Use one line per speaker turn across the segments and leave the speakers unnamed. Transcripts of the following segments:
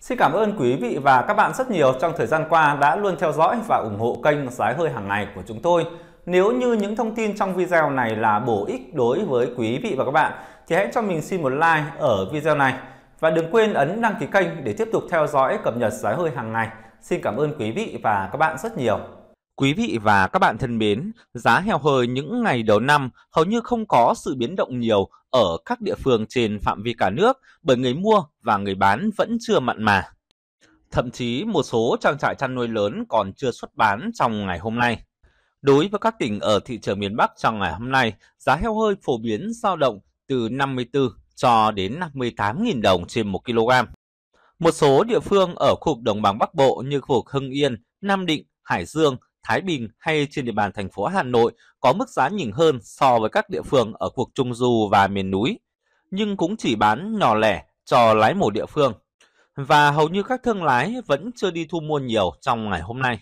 Xin cảm ơn quý vị và các bạn rất nhiều trong thời gian qua đã luôn theo dõi và ủng hộ kênh Giá hơi hàng ngày của chúng tôi. Nếu như những thông tin trong video này là bổ ích đối với quý vị và các bạn thì hãy cho mình xin một like ở video này và đừng quên ấn đăng ký kênh để tiếp tục theo dõi cập nhật giá hơi hàng ngày. Xin cảm ơn quý vị và các bạn rất nhiều. Quý vị và các bạn thân mến, giá heo hơi những ngày đầu năm hầu như không có sự biến động nhiều ở các địa phương trên phạm vi cả nước bởi người mua và người bán vẫn chưa mặn mà. Thậm chí một số trang trại chăn nuôi lớn còn chưa xuất bán trong ngày hôm nay. Đối với các tỉnh ở thị trường miền Bắc trong ngày hôm nay, giá heo hơi phổ biến dao động từ 54 cho đến 58.000 đồng trên 1 kg. Một số địa phương ở khu vực đồng bằng Bắc Bộ như khu vực Hưng Yên, Nam Định, Hải Dương Thái Bình hay trên địa bàn thành phố Hà Nội có mức giá nhỉnh hơn so với các địa phương ở cuộc Trung Du và miền núi, nhưng cũng chỉ bán nhỏ lẻ cho lái mổ địa phương. Và hầu như các thương lái vẫn chưa đi thu mua nhiều trong ngày hôm nay,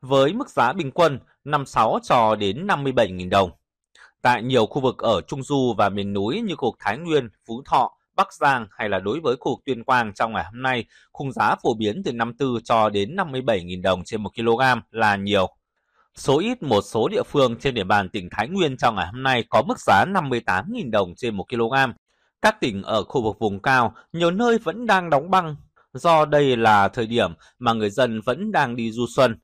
với mức giá bình quân 56 cho đến 57.000 đồng. Tại nhiều khu vực ở Trung Du và miền núi như khu vực Thái Nguyên, Phú Thọ, Bắc Giang hay là đối với khu vực Tuyên Quang trong ngày hôm nay, khung giá phổ biến từ 54 cho đến 57.000 đồng trên 1 kg là nhiều. Số ít một số địa phương trên địa bàn tỉnh Thái Nguyên trong ngày hôm nay có mức giá 58.000 đồng trên 1 kg. Các tỉnh ở khu vực vùng cao, nhiều nơi vẫn đang đóng băng do đây là thời điểm mà người dân vẫn đang đi du xuân.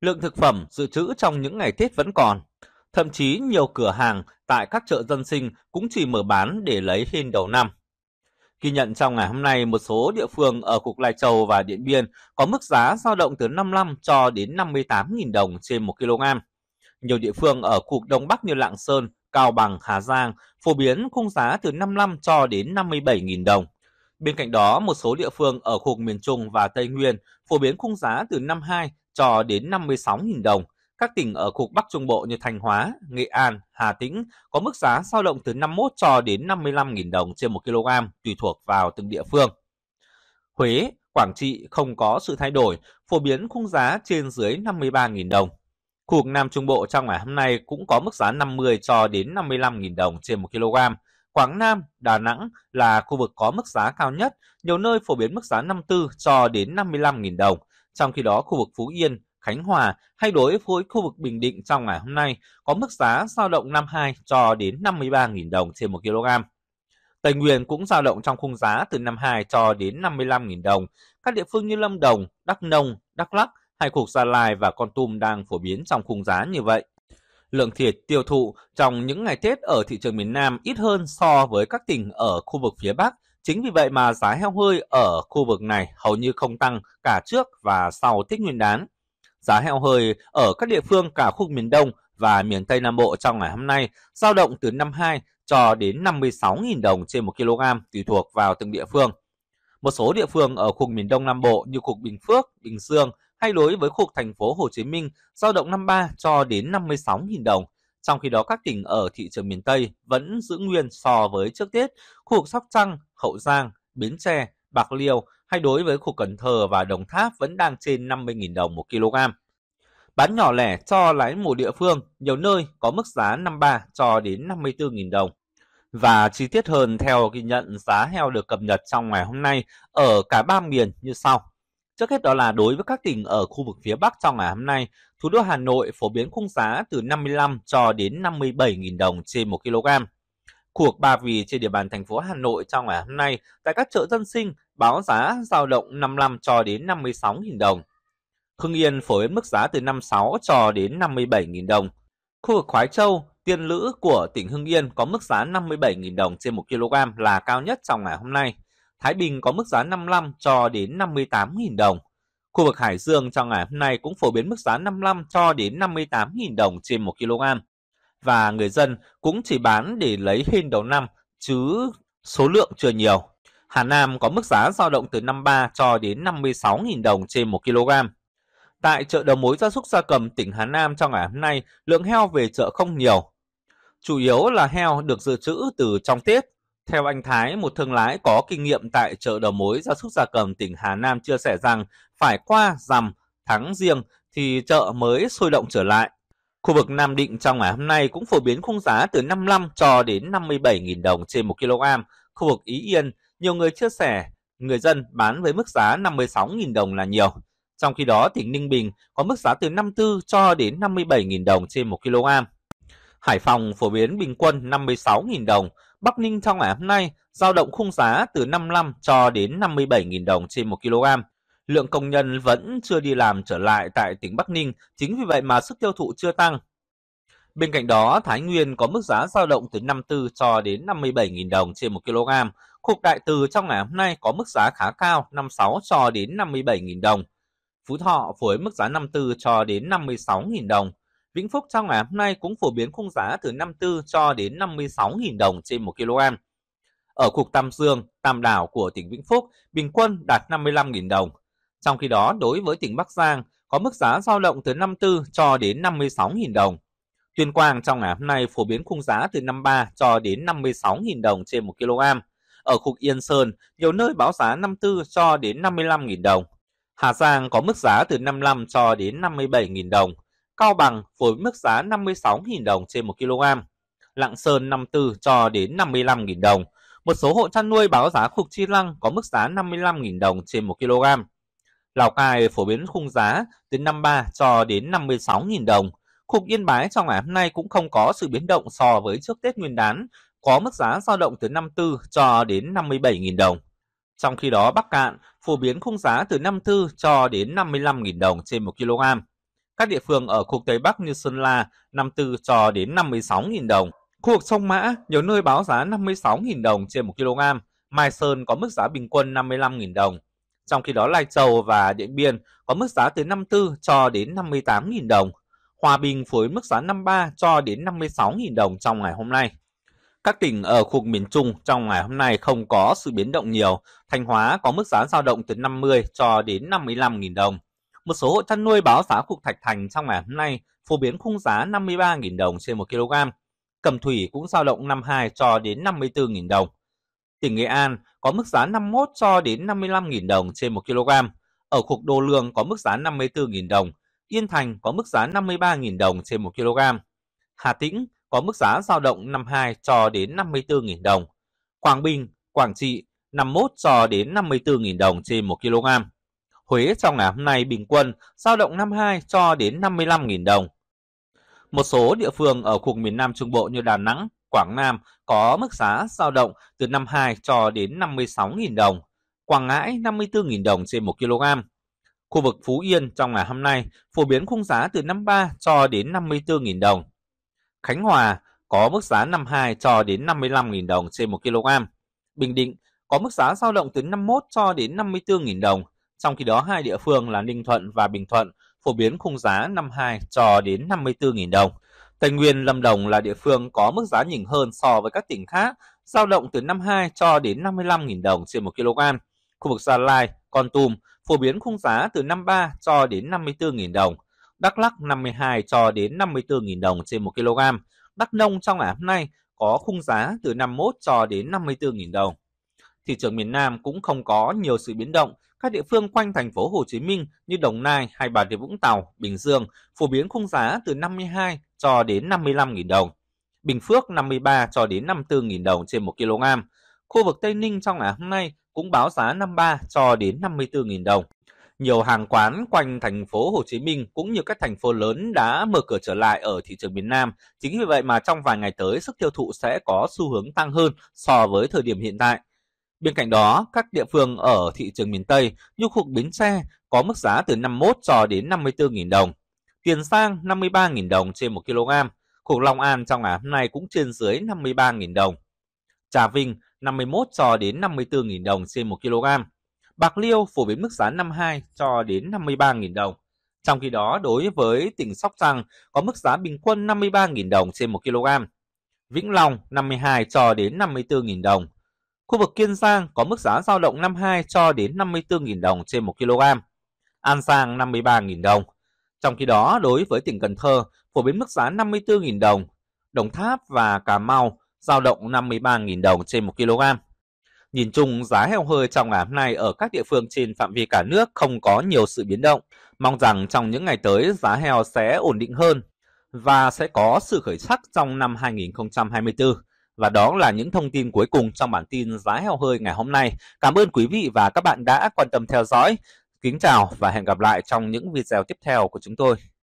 Lượng thực phẩm dự trữ trong những ngày Tết vẫn còn. Thậm chí nhiều cửa hàng tại các chợ dân sinh cũng chỉ mở bán để lấy hên đầu năm. Ghi nhận trong ngày hôm nay, một số địa phương ở Cục Lai Châu và Điện Biên có mức giá dao động từ 55 cho đến 58.000 đồng trên 1 kg. Nhiều địa phương ở Cục Đông Bắc như Lạng Sơn, Cao Bằng, Hà Giang phổ biến khung giá từ 55 cho đến 57.000 đồng. Bên cạnh đó, một số địa phương ở khu vực miền Trung và Tây Nguyên phổ biến khung giá từ 52 cho đến 56.000 đồng, các tỉnh ở khu Bắc Trung Bộ như Thanh Hóa, Nghệ An, Hà Tĩnh có mức giá dao động từ 51 cho đến 55.000 đồng trên 1 kg tùy thuộc vào từng địa phương. Huế, Quảng Trị không có sự thay đổi, phổ biến khung giá trên dưới 53.000 đồng. Khu vực Nam Trung Bộ trong ngày hôm nay cũng có mức giá 50 cho đến 55.000 đồng trên 1 kg. Quảng Nam, Đà Nẵng là khu vực có mức giá cao nhất, nhiều nơi phổ biến mức giá 54 cho đến 55.000 đồng. Trong khi đó, khu vực Phú Yên, Khánh Hòa hay đối với khu vực Bình Định trong ngày hôm nay có mức giá dao động 52 cho đến 53.000 đồng trên 1 kg. Tây Nguyên cũng dao động trong khung giá từ 52 cho đến 55.000 đồng. Các địa phương như Lâm Đồng, Đắk Nông, Đắk Lắk hay Cục Gia Lai và Con Tum đang phổ biến trong khung giá như vậy. Lượng thịt tiêu thụ trong những ngày Tết ở thị trường miền Nam ít hơn so với các tỉnh ở khu vực phía Bắc. Chính vì vậy mà giá heo hơi ở khu vực này hầu như không tăng cả trước và sau Tết Nguyên đán. Giá heo hơi ở các địa phương cả khu miền Đông và miền Tây Nam Bộ trong ngày hôm nay giao động từ 52 cho đến 56.000 đồng trên 1 kg tùy thuộc vào từng địa phương. Một số địa phương ở khu miền Đông Nam Bộ như khu Bình Phước, Bình Dương hay đối với khu thành phố Hồ Chí Minh giao động 53 cho đến 56.000 đồng. Trong khi đó các tỉnh ở thị trường miền Tây vẫn giữ nguyên so với trước Tết, khu vực Sóc Trăng, Hậu Giang, Bến Tre, Bạc Liêu hay đối với khu Cần Thơ và Đồng Tháp vẫn đang trên 50.000 đồng một kg. Bán nhỏ lẻ cho lái mù địa phương, nhiều nơi có mức giá 53 cho đến 54.000 đồng. Và chi tiết hơn theo ghi nhận giá heo được cập nhật trong ngày hôm nay ở cả ba miền như sau. Trước hết đó là đối với các tỉnh ở khu vực phía Bắc trong ngày hôm nay, thủ đô Hà Nội phổ biến khung giá từ 55 cho đến 57.000 đồng trên 1 kg. Cuộc ba vì trên địa bàn thành phố Hà Nội trong ngày hôm nay tại các chợ dân sinh báo giá giao động 55 cho đến 56.000 đồng. Hưng Yên phổ biến mức giá từ 56 cho đến 57.000 đồng. Khu vực Khoái Châu, Tiên Lữ của tỉnh Hưng Yên có mức giá 57.000 đồng trên 1 kg là cao nhất trong ngày hôm nay. Thái Bình có mức giá 55 cho đến 58.000 đồng. Khu vực Hải Dương trong ngày hôm nay cũng phổ biến mức giá 55 cho đến 58.000 đồng trên 1 kg. Và người dân cũng chỉ bán để lấy hên đầu năm chứ số lượng chưa nhiều. Hà Nam có mức giá dao động từ 53 cho đến 56.000 đồng trên 1 kg. Tại chợ đầu mối gia súc gia cầm tỉnh Hà Nam trong ngày hôm nay, lượng heo về chợ không nhiều. Chủ yếu là heo được dự trữ từ trong Tết. Theo anh Thái, một thương lái có kinh nghiệm tại chợ đầu mối gia súc gia cầm tỉnh Hà Nam chia sẻ rằng phải qua rằm tháng riêng thì chợ mới sôi động trở lại. Khu vực Nam Định trong ngày hôm nay cũng phổ biến khung giá từ 55 cho đến 57.000 đồng trên 1 kg. Khu vực Ý Yên nhiều người chia sẻ người dân bán với mức giá 56.000 đồng là nhiều. Trong khi đó, tỉnh Ninh Bình có mức giá từ 54 cho đến 57.000 đồng trên 1 kg. Hải Phòng phổ biến bình quân 56.000 đồng, Bắc Ninh trong ngày hôm nay giao động khung giá từ 55 cho đến 57.000 đồng trên 1 kg. Lượng công nhân vẫn chưa đi làm trở lại tại tỉnh Bắc Ninh, chính vì vậy mà sức tiêu thụ chưa tăng. Bên cạnh đó, Thái Nguyên có mức giá giao động từ 54 cho đến 57.000 đồng trên 1 kg, Cục đại từ trong ngày hôm nay có mức giá khá cao 56 cho đến 57.000 đồng. Phú Thọ với mức giá 54 cho đến 56.000 đồng. Vĩnh Phúc trong ngày hôm nay cũng phổ biến khung giá từ 54 cho đến 56.000 đồng trên 1 kg. Ở cục Tam Dương, Tam Đảo của tỉnh Vĩnh Phúc bình quân đạt 55.000 đồng. Trong khi đó, đối với tỉnh Bắc Giang có mức giá giao động từ 54 cho đến 56.000 đồng. Tuyên Quang trong ngày hôm nay phổ biến khung giá từ 53 cho đến 56.000 đồng trên 1 kg. Ở khu Yên Sơn, nhiều nơi báo giá 54 cho đến 55.000 đồng. Hà Giang có mức giá từ 55 cho đến 57.000 đồng. Cao Bằng với mức giá 56.000 đồng trên 1 kg. Lạng Sơn 54 cho đến 55.000 đồng. Một số hộ chăn nuôi báo giá khục chi lăng có mức giá 55.000 đồng trên 1 kg. Lào Cai phổ biến khung giá từ 53 cho đến 56.000 đồng. Cục Yên Bái trong ngày hôm nay cũng không có sự biến động so với trước Tết Nguyên đán có mức giá dao động từ 54 cho đến 57.000 đồng. Trong khi đó Bắc Cạn phổ biến khung giá từ 54 cho đến 55.000 đồng trên 1 kg. Các địa phương ở khu Tây Bắc như Sơn La 54 cho đến 56.000 đồng. Khu vực sông Mã nhiều nơi báo giá 56.000 đồng trên 1 kg, Mai Sơn có mức giá bình quân 55.000 đồng. Trong khi đó Lai Châu và Điện Biên có mức giá từ 54 cho đến 58.000 đồng. Hòa Bình phối mức giá 53 cho đến 56.000 đồng trong ngày hôm nay. Các tỉnh ở khu vực miền Trung trong ngày hôm nay không có sự biến động nhiều. Thanh Hóa có mức giá dao động từ 50 cho đến 55.000 đồng. Một số hộ chăn nuôi báo giá cục Thạch Thành trong ngày hôm nay phổ biến khung giá 53.000 đồng trên 1 kg. Cầm thủy cũng dao động 52 cho đến 54.000 đồng. Tỉnh Nghệ An có mức giá 51 cho đến 55.000 đồng trên 1 kg. Ở khu Đô Lương có mức giá 54.000 đồng. Yên Thành có mức giá 53.000 đồng trên 1 kg. Hà Tĩnh có mức giá dao động 52 cho đến 54.000 đồng. Quảng Bình, Quảng Trị 51 cho đến 54.000 đồng trên 1 kg. Huế trong ngày hôm nay bình quân dao động 52 cho đến 55.000 đồng. Một số địa phương ở khu miền Nam Trung Bộ như Đà Nẵng, Quảng Nam có mức giá dao động từ 52 cho đến 56.000 đồng, Quảng Ngãi 54.000 đồng trên 1 kg. Khu vực Phú Yên trong ngày hôm nay phổ biến khung giá từ 53 cho đến 54.000 đồng. Khánh Hòa có mức giá 52 cho đến 55.000 đồng trên 1 kg. Bình Định có mức giá dao động từ 51 cho đến 54.000 đồng. Trong khi đó hai địa phương là Ninh Thuận và Bình Thuận phổ biến khung giá 52 cho đến 54.000 đồng. Tây Nguyên, Lâm Đồng là địa phương có mức giá nhỉnh hơn so với các tỉnh khác, dao động từ 52 cho đến 55.000 đồng trên 1 kg. Khu vực Gia Lai, Con Tum phổ biến khung giá từ 53 cho đến 54.000 đồng. Đắk Lắk 52 cho đến 54.000 đồng trên 1 kg. Đắk Nông trong ngày hôm nay có khung giá từ 51 cho đến 54.000 đồng. Thị trường miền Nam cũng không có nhiều sự biến động. Các địa phương quanh thành phố Hồ Chí Minh như Đồng Nai, hay Bà Rịa Vũng Tàu, Bình Dương phổ biến khung giá từ 52 cho đến 55.000 đồng. Bình Phước 53 cho đến 54.000 đồng trên 1 kg. Khu vực Tây Ninh trong ngày hôm nay cũng báo giá 53 cho đến 54.000 đồng nhiều hàng quán quanh thành phố Hồ Chí Minh cũng như các thành phố lớn đã mở cửa trở lại ở thị trường miền Nam. Chính vì vậy mà trong vài ngày tới sức tiêu thụ sẽ có xu hướng tăng hơn so với thời điểm hiện tại. Bên cạnh đó, các địa phương ở thị trường miền Tây như khu bến xe có mức giá từ 51 cho đến 54.000 đồng. Tiền Giang 53.000 đồng trên 1 kg. Khu Long An trong ngày hôm nay cũng trên dưới 53.000 đồng. Trà Vinh 51 cho đến 54.000 đồng trên 1 kg bạc liêu phổ biến mức giá 52 cho đến 53.000 đồng. Trong khi đó, đối với tỉnh Sóc Trăng có mức giá bình quân 53.000 đồng trên 1 kg. Vĩnh Long 52 cho đến 54.000 đồng. Khu vực Kiên Giang có mức giá giao động 52 cho đến 54.000 đồng trên 1 kg. An Giang 53.000 đồng. Trong khi đó, đối với tỉnh Cần Thơ, phổ biến mức giá 54.000 đồng. Đồng Tháp và Cà Mau giao động 53.000 đồng trên 1 kg. Nhìn chung, giá heo hơi trong ngày hôm nay ở các địa phương trên phạm vi cả nước không có nhiều sự biến động. Mong rằng trong những ngày tới giá heo sẽ ổn định hơn và sẽ có sự khởi sắc trong năm 2024. Và đó là những thông tin cuối cùng trong bản tin giá heo hơi ngày hôm nay. Cảm ơn quý vị và các bạn đã quan tâm theo dõi. Kính chào và hẹn gặp lại trong những video tiếp theo của chúng tôi.